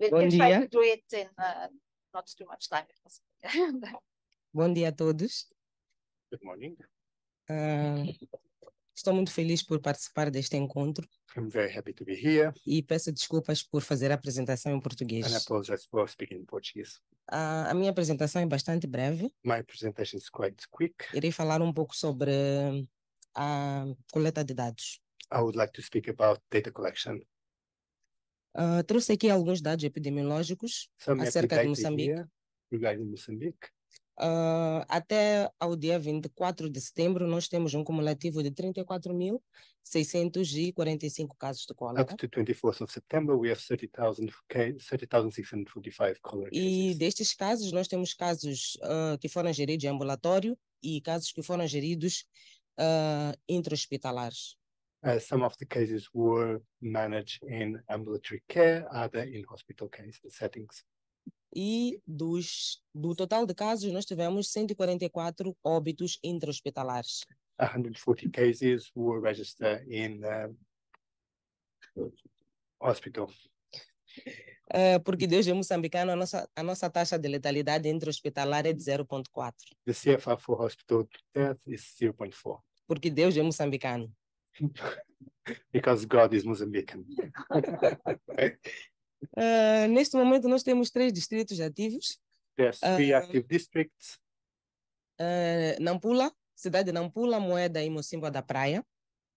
We'll, Bom we'll dia. to do it in uh, not too much time. Bom dia a todos. Good morning. Uh, estou muito feliz por participar deste encontro. I'm very happy to be here. E peço desculpas por fazer a apresentação em português. And I apologize for speaking in Portuguese. Uh, a minha apresentação é bastante breve. My presentation is quite quick. Irei falar um pouco sobre a coleta de dados. I would like to speak about data collection. Uh, trouxe aqui alguns dados epidemiológicos Some acerca de Moçambique. Regarding Moçambique. Uh, até ao dia 24 de setembro, nós temos um cumulativo de 34.645 casos de cólera. Up to 24th of September, we have 30,645 cholera E destes casos, nós temos casos uh, que foram geridos em ambulatório e casos que foram geridos uh, intra-hospitalares. Uh, some of the cases were managed in ambulatory care, other in hospital case settings. E dos, do total de casos, nós tivemos 144 óbitos intra-hospitalares. 140 cases were registered in hospital. Uh, porque Deus é moçambicano, a nossa, a nossa taxa de letalidade intra-hospitalar é de 0,4. The CFR for hospital death is 0,4. Porque Deus é moçambicano. Because God is Mozambican. uh, neste momento nós temos três distritos ativos. Ah, three uh, active districts. Uh, Nampula, cidade de Nampula, Moeda e Mocimba da Praia.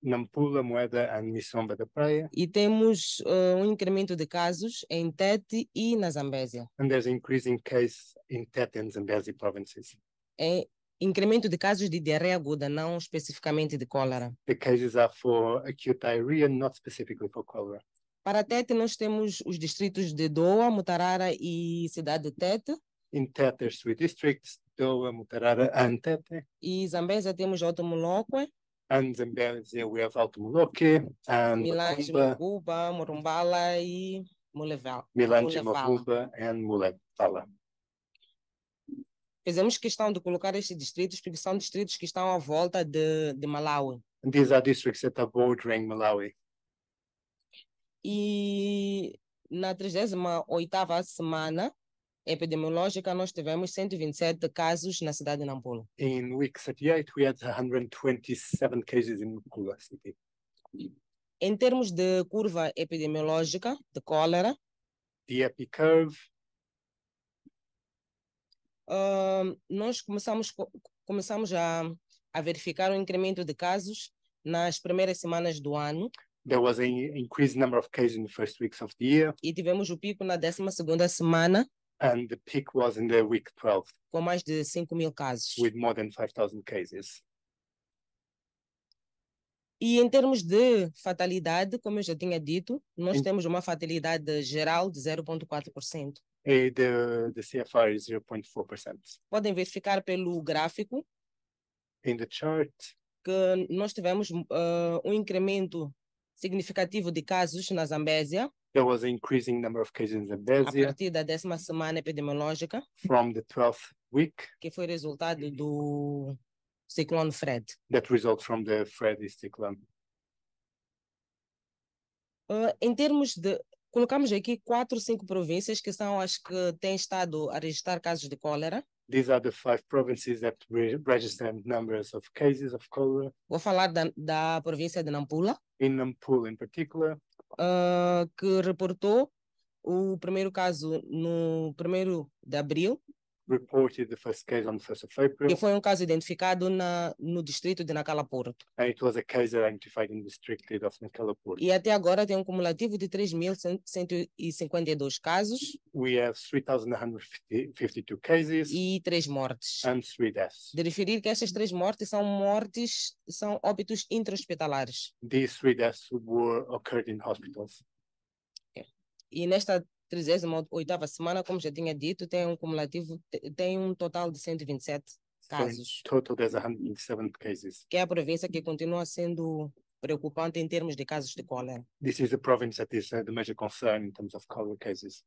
Nampula, Moeda e Mocimba da Praia. E temos uh, um incremento de casos em Tete e na Zambésia. And there's increasing case in Tete and Zambésia provinces. Em, incremento de casos de diarreia aguda, não especificamente de cólera. The cases are for acute diarrhea, not specifically for cholera. Para Tete, nós temos os distritos de Doa, Mutarara e cidade de Tete. In Tete, there's three districts, Doa, Mutarara and Tete. E Zambésia temos Alto Moloque. And Zambésia, we have Alto Moloque and Milange, Muguba, Morumbala e Mulevala. Milange, Muguba and Mulevala fizemos questão de colocar estes distritos porque são distritos que estão à volta de, de Malawi. And these are é districts that tá are bordering Malawi. E na 38ª semana epidemiológica nós tivemos 127 casos na cidade de Nampula. In week 38 we had 127 cases in Nampula city. Em termos de curva epidemiológica de cólera, the epi curve nós começamos, começamos a, a verificar um incremento de casos nas primeiras semanas do ano. There was an increased number of cases in the first weeks of the year. E tivemos o pico na 12 segunda semana. And the peak was in the week 12. Com mais de 5 mil casos. With more than 5,000 cases. E em termos de fatalidade, como eu já tinha dito, nós in... temos uma fatalidade geral de 0,4% e the, the CFR is 0.4%. Podem verificar pelo gráfico In the chart, que nós tivemos uh, um incremento significativo de casos na Zambésia. There was an increasing number of cases in Zambésia. A partir da décima semana epidemiológica. From the 12th week. Que foi resultado do ciclone Fred. That result from the Fred cyclone. Uh, eh, em termos de colocamos aqui quatro, cinco províncias que são as que têm estado a registrar casos de cólera. These are the five provinces that register numbers of cases of cholera. Vou falar da, da província de Nampula. In Nampula, in particular. Uh, que reportou o primeiro caso no primeiro de abril reported the first case on the 1st of April. E foi um caso identificado na, no distrito de Nacalapur. And it was a case identified in the district of Nacalapur. E até agora tem um cumulativo de 3.152 casos. We have 3,152 cases. E três mortes. And three deaths. De referir que estas três mortes são mortes, são óbitos intra-hospitalares. These three deaths were occurred in hospitals. E nesta 38ª semana, como já tinha dito, tem um cumulativo, tem um total de 127 casos. So total there's 127 cases. Que é a província que continua sendo preocupante em termos de casos de cólera. This is the province that is uh, the major concern in terms of cholera cases.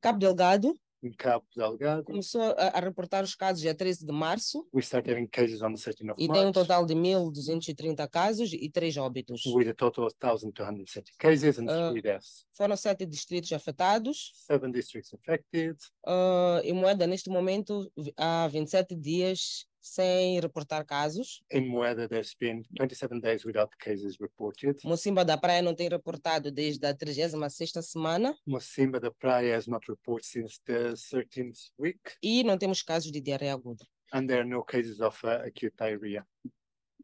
Cabo Delgado in Cabo Delgado. Começou a, a, reportar os casos dia 13 de março. We having cases on the 13th of e March. tem um total de 1.230 casos e 3 óbitos. With a total of 1,270 cases and 3 uh, deaths. Foram 7 distritos afetados. 7 districts affected. Uh, e Moeda, neste momento, há 27 dias sem reportar casos. Em Moeda, there's been 27 days without cases reported. Mocimba da Praia não tem reportado desde a 36ª semana. Mocimba da Praia has not reported since the 13th week. E não temos casos de diarreia aguda. And there are no cases of uh, acute diarrhea.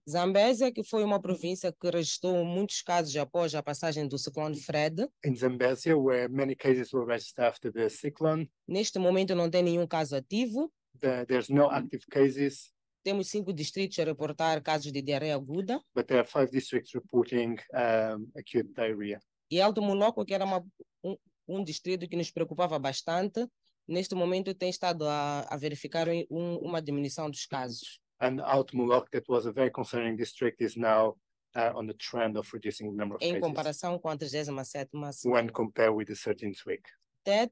Zambésia, que foi uma província que registrou muitos casos após a passagem do ciclone Fred. In Zambésia, where many cases were registered after the cyclone. Neste momento não tem nenhum caso ativo the, there's no uhum. active cases, Temos cinco distritos a reportar casos de diarreia aguda but there are five districts reporting um, acute diarrhea. e Alto Moloco, que era uma, um, um distrito que nos preocupava bastante, neste momento tem estado a, a verificar um, uma diminuição dos casos. And Alt Mulak, that was a very concerning district, is now uh, on the trend of reducing the number of Em cases comparação com a 37ª when compared with the 13th week. TET,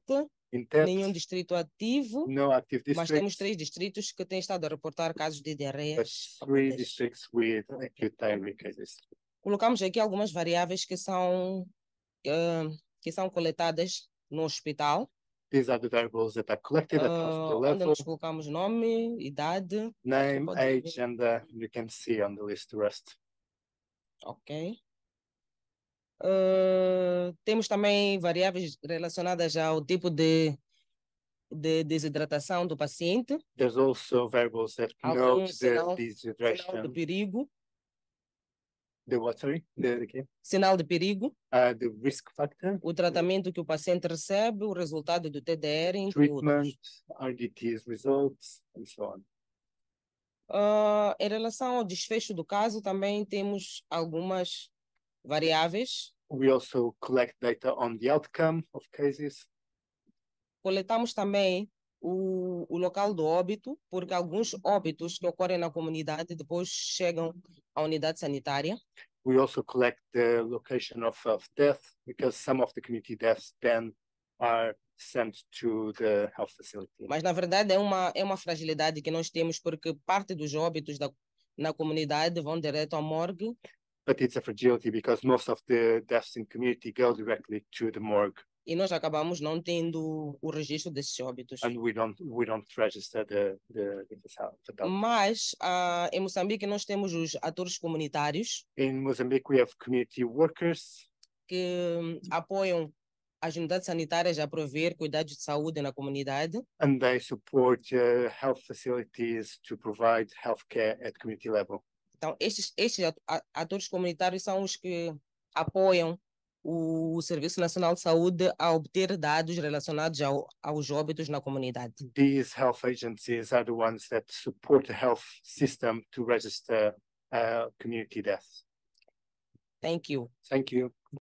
nenhum distrito ativo, no active districts, mas temos três distritos que têm estado a reportar casos de diarreias. Three districts with acute diarrhea Colocamos aqui algumas variáveis que são, uh, que são coletadas no hospital. These are the variables that are collected at ah, hospital Uh, onde nós colocamos nome, idade. Name, age, ver. and uh, you can see on the list the rest. Okay. Uh, temos também variáveis relacionadas ao tipo de, de desidratação do paciente. There's also variables that note the dehydration. Sinal de perigo. The watery, The, the Sinal de perigo. Uh, the risk factor. O tratamento que o paciente recebe, o resultado do TDR, entre Treatment, RDT's results, and so on. Uh, em relação ao desfecho do caso, também temos algumas variáveis. We also collect data on the outcome of cases. Coletamos também o, o, local do óbito, porque alguns óbitos que ocorrem na comunidade depois chegam à unidade sanitária. We also collect the location of, of death, because some of the community deaths then are sent to the health facility. Mas na verdade é uma é uma fragilidade que nós temos porque parte dos óbitos da na comunidade vão direto à morgue Letícia fragility because most of the deaths in community go directly to the morgue. E nós acabamos não tendo o registro desses óbitos. And we don't, we don't register the, the, the Mas uh, em Moçambique nós temos os atores comunitários. In Mozambique we have community workers que hum, apoiam as unidades sanitárias a prover cuidados de saúde na comunidade. And they support uh, health facilities to provide healthcare at community level. Então, estes, estes atores comunitários são os que apoiam o Serviço Nacional de Saúde a obter dados relacionados ao, aos óbitos na comunidade. These health agencies are the ones that support the health system to register uh, community deaths. Thank you. Thank you.